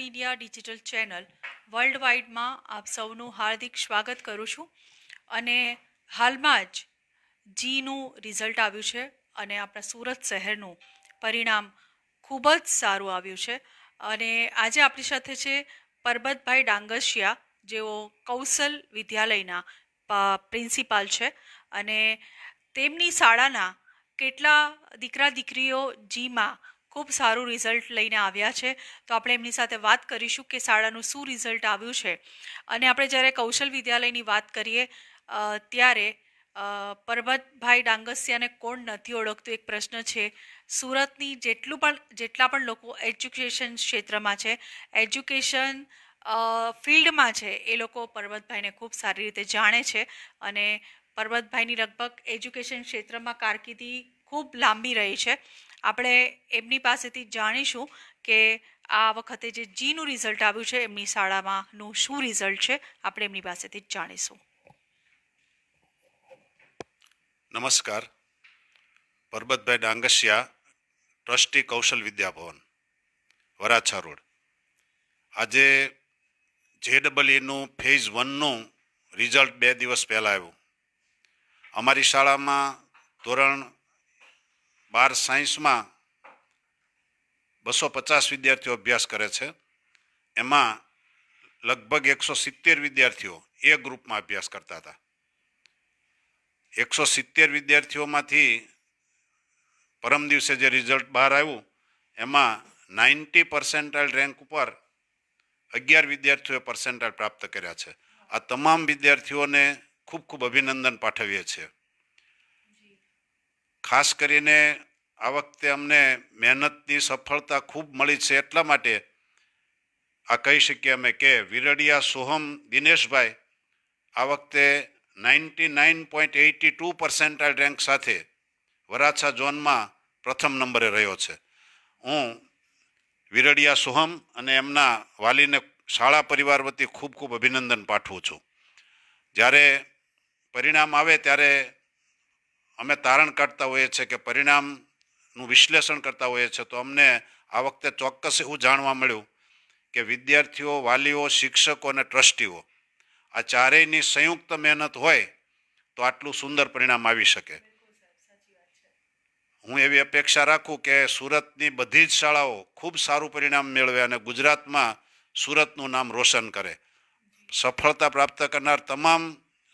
media digital channel world વર્લ્ડવાઇડમાં આપ સૌનું હાર્દિક સ્વાગત કરું છું અને હાલમાં જ જીનું રિઝલ્ટ આવ્યું છે અને આપણા સુરત શહેરનું પરિણામ ખૂબ જ સારું આવ્યું છે અને આજે આપણી સાથે છે પરબતભાઈ ડાંગસિયા જેઓ કૌશલ વિદ્યાલયના પ્રિન્સિપાલ છે અને તેમની શાળાના કેટલા દીકરા દીકરીઓ જીમાં ખૂબ સારું રિઝલ્ટ લઈને આવ્યા છે તો આપણે એમની સાથે વાત કરીશું કે શાળાનું શું રિઝલ્ટ આવ્યું છે અને આપણે જ્યારે કૌશલ વિદ્યાલયની વાત કરીએ ત્યારે પરબતભાઈ ડાંગસિયાને કોણ નથી ઓળખતું એક પ્રશ્ન છે સુરતની જેટલું પણ જેટલા પણ લોકો એજ્યુકેશન ક્ષેત્રમાં છે એજ્યુકેશન ફિલ્ડમાં છે એ લોકો પરબતભાઈને ખૂબ સારી રીતે જાણે છે અને પરબતભાઈની લગભગ એજ્યુકેશન ક્ષેત્રમાં કારકિર્દી ખૂબ લાંબી રહી છે આપણે એમની પાસેથી જાણીશું કે આ વખતે જે જીનું રિઝલ્ટ આવ્યું છે એમની શાળામાંનું શું રિઝલ્ટ છે આપણે એમની પાસેથી જ જાણીશું નમસ્કાર પરબતભાઈ ડાંગસિયા ટ્રસ્ટી કૌશલ વિદ્યાભવન વરાછા રોડ આજે જે ડબલઈનું ફેઝ વનનું રિઝલ્ટ બે દિવસ પહેલાં આવ્યું અમારી શાળામાં ધોરણ બાર સાયન્સમાં બસો પચાસ વિદ્યાર્થીઓ અભ્યાસ કરે છે એમાં લગભગ એકસો સિત્તેર વિદ્યાર્થીઓ એ ગ્રુપમાં અભ્યાસ કરતા હતા એકસો સિત્તેર વિદ્યાર્થીઓમાંથી પરમ દિવસે જે રિઝલ્ટ બહાર આવ્યું એમાં નાઇન્ટી પર્સેન્ટાઇલ રેન્ક ઉપર અગિયાર વિદ્યાર્થીઓએ પર્સેન્ટાઇલ પ્રાપ્ત કર્યા છે આ તમામ વિદ્યાર્થીઓને ખૂબ ખૂબ અભિનંદન પાઠવીએ છીએ ખાસ કરીને આ વખતે અમને મહેનતની સફળતા ખૂબ મળી છે એટલા માટે આ કહી શકીએ અમે કે વિરડિયા સોહમ દિનેશભાઈ આ વખતે ninety nine point eighty two percentile rank સાથે વરાછા ઝોનમાં પ્રથમ નંબરે રહ્યો છે હું વિરડિયા સોહમ અને એમના વાલીને શાળા પરિવાર વતી ખૂબ ખૂબ અભિનંદન પાઠવું છું જ્યારે પરિણામ આવે ત્યારે અમે તારણ કાઢતા હોઈએ છીએ કે પરિણામનું વિશ્લેષણ કરતા હોઈએ છીએ તો અમને આ વખતે ચોક્કસ એવું જાણવા મળ્યું કે વિદ્યાર્થીઓ વાલીઓ શિક્ષકો અને ટ્રસ્ટીઓ આ ચારેયની સંયુક્ત મહેનત હોય તો આટલું સુંદર પરિણામ આવી શકે હું એવી અપેક્ષા રાખું કે સુરતની બધી જ શાળાઓ ખૂબ સારું પરિણામ મેળવે અને ગુજરાતમાં સુરતનું નામ રોશન કરે સફળતા પ્રાપ્ત કરનાર તમામ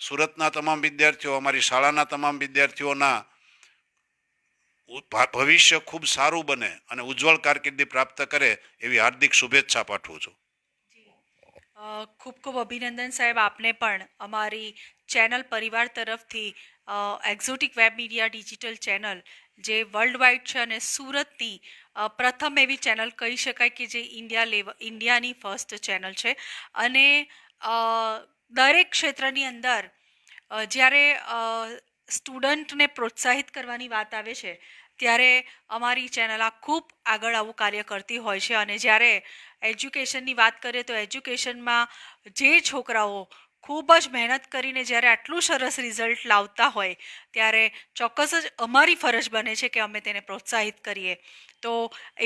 સુરતના તમામ વિદ્યાર્થીઓ અમારી શાળાના તમામ વિદ્યાર્થીઓના ભવિષ્ય ખૂબ સારું બને અને ઉજ્જવળ કારકિર્દી પ્રાપ્ત કરે એવી હાર્દિક શુભેચ્છા પાઠવું છું ખૂબ ખૂબ અભિનંદન સાહેબ આપને પણ અમારી ચેનલ પરિવાર તરફથી exotic web media digital channel જે વર્લ્ડ વાઇડ છે અને સુરતની પ્રથમ એવી ચેનલ કહી શકાય કે જે ઇન્ડિયા લેવલ ઇન્ડિયાની ફર્સ્ટ ચેનલ છે અને દરેક ક્ષેત્રની અંદર જ્યારે સ્ટુડન્ટને પ્રોત્સાહિત કરવાની વાત આવે છે ત્યારે અમારી ચેનલ આ ખૂબ આગળ આવું કાર્ય કરતી હોય છે અને જ્યારે એજ્યુકેશનની વાત કરીએ તો એજ્યુકેશનમાં જે છોકરાઓ ખૂબ જ મહેનત કરીને જ્યારે આટલું સરસ રિઝલ્ટ લાવતા હોય ત્યારે ચોક્કસ જ અમારી ફરજ બને છે કે અમે તેને પ્રોત્સાહિત કરીએ તો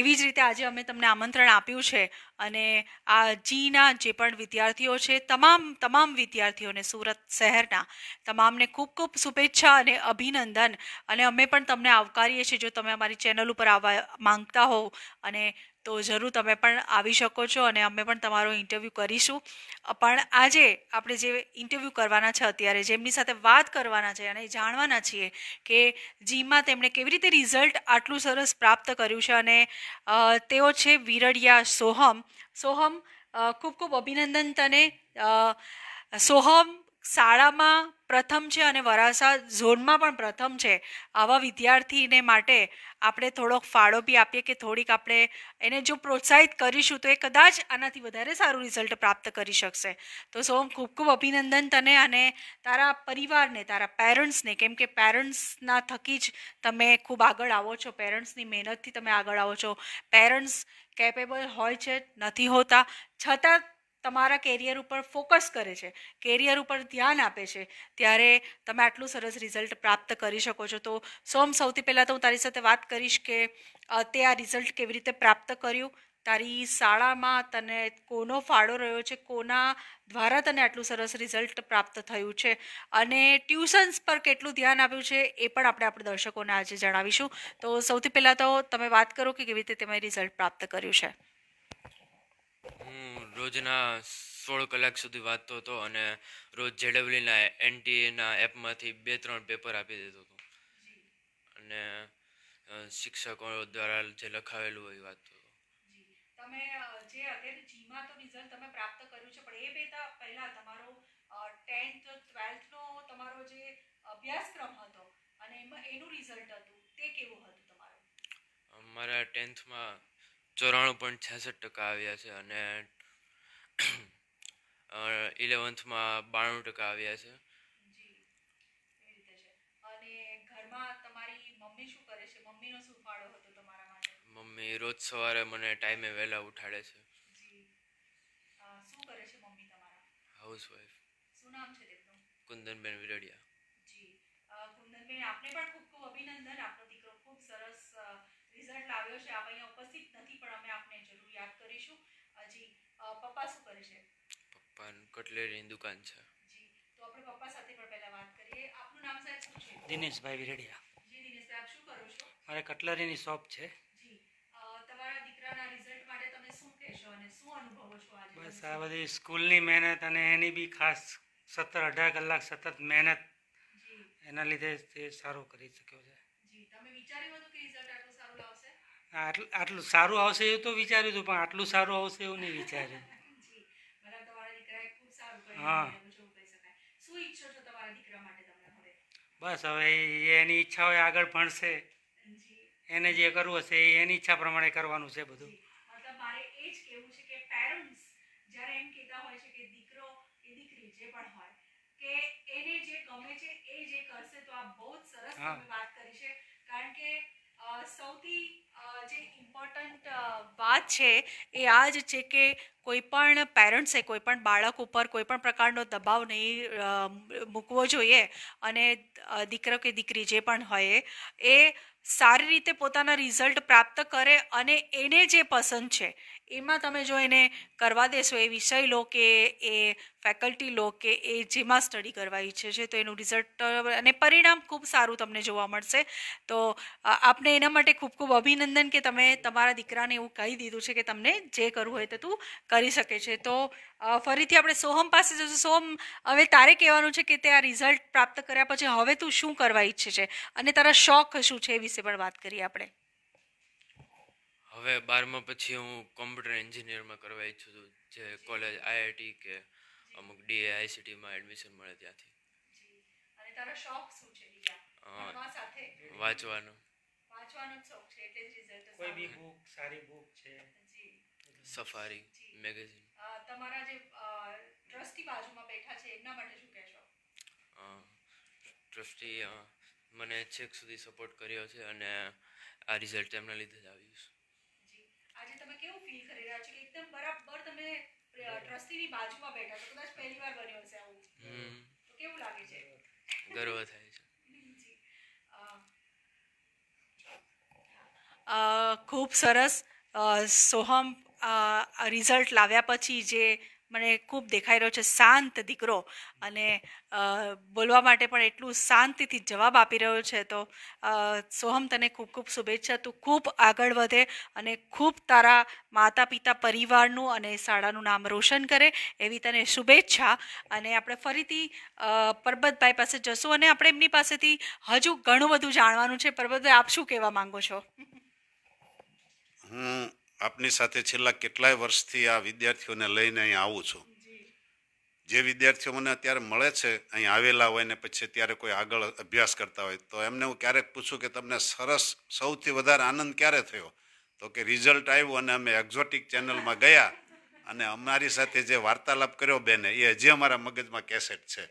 એવી જ રીતે આજે અમે તમને આમંત્રણ આપ્યું છે અને આ જીના જે પણ વિદ્યાર્થીઓ છે તમામ તમામ વિદ્યાર્થીઓને સુરત શહેરના તમામને ખૂબ ખૂબ શુભેચ્છા અને અભિનંદન અને અમે પણ તમને આવકારીએ છીએ જો તમે અમારી ચેનલ ઉપર આવવા માંગતા હોવ અને તો જરૂર તમે પણ આવી શકો છો અને અમે પણ તમારો ઇન્ટરવ્યૂ કરીશું પણ આજે આપણે જે ઇન્ટરવ્યૂ કરવાના છે અત્યારે જેમની સાથે વાત કરવાના છે અને જાણવાના છીએ કે જીમમાં તેમણે કેવી રીતે રિઝલ્ટ આટલું સરસ પ્રાપ્ત કર્યું છે અને તેઓ છે વિરડિયા સોહમ સોહમ ખૂબ ખૂબ અભિનંદન તને સોહમ શાળામાં પ્રથમ છે અને વરાસા ઝોનમાં પણ પ્રથમ છે આવા વિદ્યાર્થીને માટે આપણે થોડોક ફાળો બી આપીએ કે થોડીક આપણે એને જો પ્રોત્સાહિત કરીશું તો એ કદાચ આનાથી વધારે સારું રિઝલ્ટ પ્રાપ્ત કરી શકશે તો સોમ ખૂબ ખૂબ અભિનંદન તને અને તારા પરિવારને તારા પેરેન્ટ્સને કેમ કે પેરેન્ટ્સના થકી જ તમે ખૂબ આગળ આવો છો પેરેન્ટ્સની મહેનતથી તમે આગળ આવો છો પેરેન્ટ્સ કેપેબલ હોય છે નથી હોતા છતાં તમારા કેરિયર ઉપર ફોકસ કરે છે કેરિયર ઉપર ધ્યાન આપે છે ત્યારે તમે આટલું સરસ રિઝલ્ટ પ્રાપ્ત કરી શકો છો તો સોમ સૌથી પહેલાં તો હું તારી સાથે વાત કરીશ કે તે આ રિઝલ્ટ કેવી રીતે પ્રાપ્ત કર્યું તારી શાળામાં તને કોનો ફાળો રહ્યો છે કોના દ્વારા તને આટલું સરસ રિઝલ્ટ પ્રાપ્ત થયું છે અને ટ્યુશન્સ પર કેટલું ધ્યાન આપ્યું છે એ પણ આપણે આપણે દર્શકોને આજે જણાવીશું તો સૌથી પહેલાં તો તમે વાત કરો કે કેવી રીતે તમે રિઝલ્ટ પ્રાપ્ત કર્યું છે રોજના સોળ કલાક સુધી વાંચતો હતો અને રોજ જેડબલીના એનટીએના એપમાંથી બે ત્રણ પેપર આપી દેતો હતો અને શિક્ષકો દ્વારા જે લખાવેલું હોય વાંચતો હતો તમે જે અત્યારે જીમાં તો રિઝલ્ટ તમે પ્રાપ્ત કર્યું છે પણ એ બેતા પહેલા તમારો ટેન્થ ટ્વેલ્થનો તમારો જે અભ્યાસક્રમ હતો અને એમાં એનું રિઝલ્ટ હતું તે કેવું હતું તમારું મારા ટેન્થમાં ચોરાણું પોઈન્ટ છાસઠ ટકા આવ્યા છે અને ઇલેવન્થમાં બાણું ટકા આવ્યા છે મમ્મી રોજ સવારે મને ટાઈમે વહેલા ઉઠાડે છે હાઉસવાઈફ શું નામ છે તેમનું કુંદનબેન વિરડિયા કુંદનબેન આપને પણ ખૂબ ખૂબ અભિનંદન આપનો દીકરો રિઝલ્ટ લાવ્યો છે આપ અહીંયા ઉપસ્થિત નથી પણ અમે આપને જરૂર યાદ કરીશું પપ્પા શું કરે છે પપ્પાનું કટલેરીની દુકાન છે જી તો આપણે પપ્પા સાથે પણ પહેલા વાત કરીએ આપનું નામ સાહેબ શું છે દિનેશભાઈ વિરડિયા જી દિનેશભાઈ આપ શું કરો છો મારે કટલરીની શોપ છે બસ આ બધી સ્કૂલની મહેનત અને એની બી ખાસ સત્તર અઢાર કલાક સતત મહેનત એના લીધે તે સારું કરી શક્યો છે તમે વિચાર્યું આટલું આટલું સારું આવશે એવું તો વિચાર્યું હતું પણ આટલું સારું આવશે એવું નહીં વિચાર્યું હા બસ હવે એની ઈચ્છા હોય આગળ ભણશે એને જે કરવું હશે એ એની ઈચ્છા પ્રમાણે કરવાનું છે બધું હા સૌથી જે ઇમ્પોર્ટન્ટ વાત છે એ આ જ છે કે કોઈપણ પેરેન્ટ્સે કોઈપણ બાળક ઉપર કોઈપણ પ્રકારનો દબાવ નહીં મૂકવો જોઈએ અને દીકરો કે દીકરી જે પણ હોય એ સારી રીતે પોતાના રિઝલ્ટ પ્રાપ્ત કરે અને એને જે પસંદ છે એમાં તમે જો એને કરવા દેશો એ વિષય લો કે એ ફેકલ્ટી લો કે એ જેમાં સ્ટડી કરવા ઈચ્છે છે તો એનું રિઝલ્ટ અને પરિણામ ખૂબ સારું તમને જોવા મળશે તો આપને એના માટે ખૂબ ખૂબ અભિનંદન કે તમે તમારા દીકરાને એવું કહી દીધું છે કે તમને જે કરવું હોય તે તું કરી શકે છે તો ફરીથી આપણે સોહમ પાસે જશું સોહમ હવે તારે કહેવાનું છે કે તે આ રિઝલ્ટ પ્રાપ્ત કર્યા પછી હવે તું શું કરવા ઈચ્છે છે અને તારા શોખ શું છે એ વિશે પણ વાત કરીએ આપણે હવે બારમા પછી હું કોમ્પ્યુટર એન્જિનિયરમાં કરવા ઈચ્છું છું જે કોલેજ આઈઆઈટી કે અમુક ડીએ આઈસીટીમાં એડમિશન મળે ત્યાંથી વાંચવાનું સફારી મેગેઝિન તમારા જે ટ્રસ્ટી બાજુમાં બેઠા છે એમના માટે શું કહેશો ટ્રસ્ટી મને છેક સુધી સપોર્ટ કર્યો છે અને આ રિઝલ્ટ એમના લીધે જ આવ્યું છે કેવું ફીલ કરી રહ્યા છો કે એકદમ બરાબર તમે ટ્રસ્ટીની બાજુમાં બેઠા છો કદાચ પહેલી વાર બન્યો હશે આવું તો કેવું લાગે છે ગર્વ થાય છે ખૂબ સરસ સોહમ રિઝલ્ટ લાવ્યા પછી જે મને ખૂબ દેખાઈ રહ્યો છે શાંત દીકરો અને બોલવા માટે પણ એટલું શાંતિથી જવાબ આપી રહ્યો છે તો સોહમ તને ખૂબ ખૂબ શુભેચ્છા તું ખૂબ આગળ વધે અને ખૂબ તારા માતા પિતા પરિવારનું અને શાળાનું નામ રોશન કરે એવી તને શુભેચ્છા અને આપણે ફરીથી પરબતભાઈ પાસે જશું અને આપણે એમની પાસેથી હજુ ઘણું બધું જાણવાનું છે પરબતભાઈ આપ શું કહેવા માંગો છો હું આપની સાથે છેલ્લા કેટલાય વર્ષથી આ વિદ્યાર્થીઓને લઈને અહીં આવું છું જે વિદ્યાર્થીઓ મને અત્યારે મળે છે અહીં આવેલા હોય ને પછી ત્યારે કોઈ આગળ અભ્યાસ કરતા હોય તો એમને હું ક્યારેક પૂછું કે તમને સરસ સૌથી વધારે આનંદ ક્યારે થયો તો કે રિઝલ્ટ આવ્યું અને અમે એક્ઝોટિક ચેનલમાં ગયા અને અમારી સાથે જે વાર્તાલાપ કર્યો બેને એ હજી અમારા મગજમાં કેસેટ છે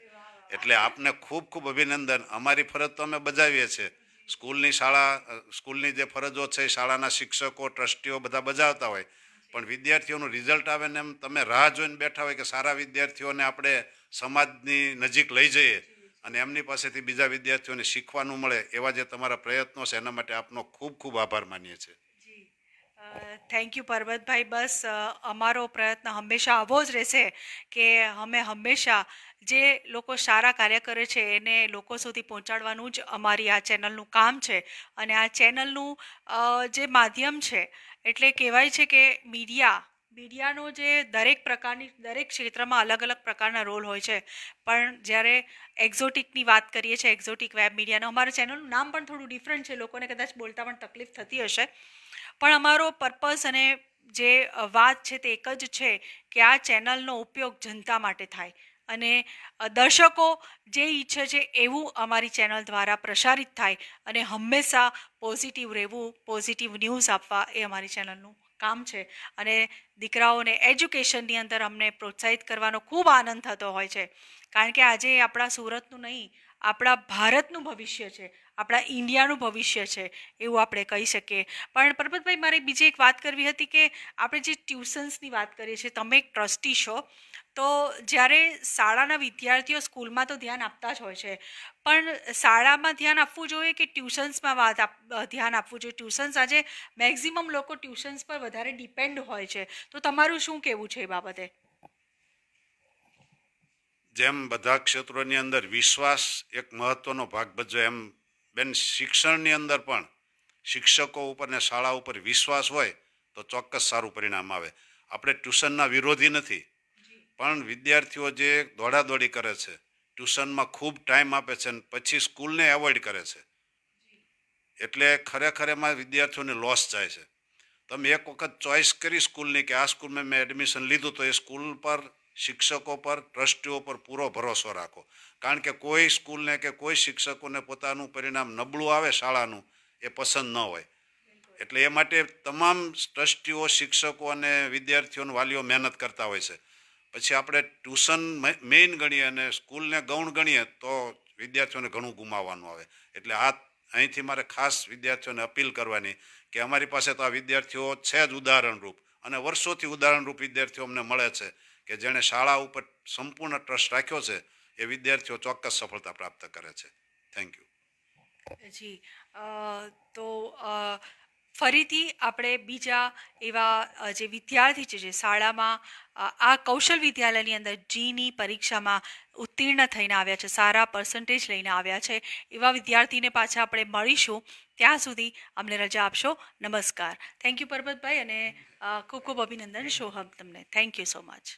એટલે આપને ખૂબ ખૂબ અભિનંદન અમારી ફરજ તો અમે બજાવીએ છીએ સ્કૂલની શાળા સ્કૂલની જે ફરજો છે શાળાના શિક્ષકો ટ્રસ્ટીઓ બધા બજાવતા હોય પણ વિદ્યાર્થીઓનું રિઝલ્ટ આવે ને એમ તમે રાહ જોઈને બેઠા હોય કે સારા વિદ્યાર્થીઓને આપણે સમાજની નજીક લઈ જઈએ અને એમની પાસેથી બીજા વિદ્યાર્થીઓને શીખવાનું મળે એવા જે તમારા પ્રયત્નો છે એના માટે આપનો ખૂબ ખૂબ આભાર માનીએ છીએ થેન્ક યુ પર્વતભાઈ બસ અમારો પ્રયત્ન હંમેશા આવો જ રહેશે કે અમે હંમેશા જે લોકો સારા કાર્ય કરે છે એને લોકો સુધી પહોંચાડવાનું જ અમારી આ ચેનલનું કામ છે અને આ ચેનલનું જે માધ્યમ છે એટલે કહેવાય છે કે મીડિયા મીડિયાનો જે દરેક પ્રકારની દરેક ક્ષેત્રમાં અલગ અલગ પ્રકારના રોલ હોય છે પણ જ્યારે એક્ઝોટિકની વાત કરીએ છીએ એક્ઝોટિક વેબ મીડિયાનો અમારું ચેનલનું નામ પણ થોડું ડિફરન્ટ છે લોકોને કદાચ બોલતા પણ તકલીફ થતી હશે પણ અમારો પર્પસ અને જે વાત છે તે એક જ છે કે આ ચેનલનો ઉપયોગ જનતા માટે થાય અને દર્શકો જે ઈચ્છે છે એવું અમારી ચેનલ દ્વારા પ્રસારિત થાય અને હંમેશા પોઝિટિવ રહેવું પોઝિટિવ ન્યૂઝ આપવા એ અમારી ચેનલનું કામ છે અને દીકરાઓને એજ્યુકેશનની અંદર અમને પ્રોત્સાહિત કરવાનો ખૂબ આનંદ થતો હોય છે કારણ કે આજે આપણા સુરતનું નહીં આપણા ભારતનું ભવિષ્ય છે આપણા ઇન્ડિયાનું ભવિષ્ય છે એવું આપણે કહી શકીએ પણ પરબતભાઈ મારે બીજી એક વાત કરવી હતી કે આપણે જે ટ્યુશન્સની વાત કરીએ છીએ તમે એક ટ્રસ્ટી છો તો જ્યારે શાળાના વિદ્યાર્થીઓ સ્કૂલમાં તો ધ્યાન આપતા જ હોય છે પણ શાળામાં ધ્યાન આપવું જોઈએ કે ટ્યુશન્સમાં વાત ધ્યાન આપવું જોઈએ ટ્યુશન્સ આજે મેક્ઝિમમ લોકો ટ્યુશન્સ પર વધારે ડિપેન્ડ હોય છે તો તમારું શું કહેવું છે એ બાબતે જેમ બધા ક્ષેત્રોની અંદર વિશ્વાસ એક મહત્વનો ભાગ ભજવે એમ બેન શિક્ષણની અંદર પણ શિક્ષકો ઉપર ને શાળા ઉપર વિશ્વાસ હોય તો ચોક્કસ સારું પરિણામ આવે આપણે ટ્યુશનના વિરોધી નથી પણ વિદ્યાર્થીઓ જે દોડાદોડી કરે છે ટ્યુશનમાં ખૂબ ટાઈમ આપે છે અને પછી સ્કૂલને એવોઇડ કરે છે એટલે ખરેખર એમાં વિદ્યાર્થીઓને લોસ જાય છે તમે એક વખત ચોઈસ કરી સ્કૂલની કે આ સ્કૂલમાં મેં એડમિશન લીધું તો એ સ્કૂલ પર શિક્ષકો પર ટ્રસ્ટીઓ પર પૂરો ભરોસો રાખો કારણ કે કોઈ સ્કૂલને કે કોઈ શિક્ષકોને પોતાનું પરિણામ નબળું આવે શાળાનું એ પસંદ ન હોય એટલે એ માટે તમામ ટ્રસ્ટીઓ શિક્ષકો અને વિદ્યાર્થીઓને વાલીઓ મહેનત કરતા હોય છે પછી આપણે ટ્યુશન મેઇન ગણીએ અને સ્કૂલને ગૌણ ગણીએ તો વિદ્યાર્થીઓને ઘણું ગુમાવવાનું આવે એટલે આ અહીંથી મારે ખાસ વિદ્યાર્થીઓને અપીલ કરવાની કે અમારી પાસે તો આ વિદ્યાર્થીઓ છે જ ઉદાહરણરૂપ અને વર્ષોથી ઉદાહરણરૂપ વિદ્યાર્થીઓ અમને મળે છે કે જેણે શાળા ઉપર સંપૂર્ણ ટ્રસ્ટ રાખ્યો છે એ વિદ્યાર્થીઓ ચોક્કસ સફળતા પ્રાપ્ત કરે છે થેન્ક યુ જી તો ફરીથી આપણે બીજા એવા જે વિદ્યાર્થી છે જે શાળામાં આ કૌશલ વિદ્યાલયની અંદર જીની પરીક્ષામાં ઉત્તીર્ણ થઈને આવ્યા છે સારા પર્સન્ટેજ લઈને આવ્યા છે એવા વિદ્યાર્થીને પાછા આપણે મળીશું ત્યાં સુધી અમને રજા આપશો નમસ્કાર થેન્ક યુ પરબતભાઈ અને ખૂબ ખૂબ અભિનંદન સોહમ તમને થેન્ક યુ સો મચ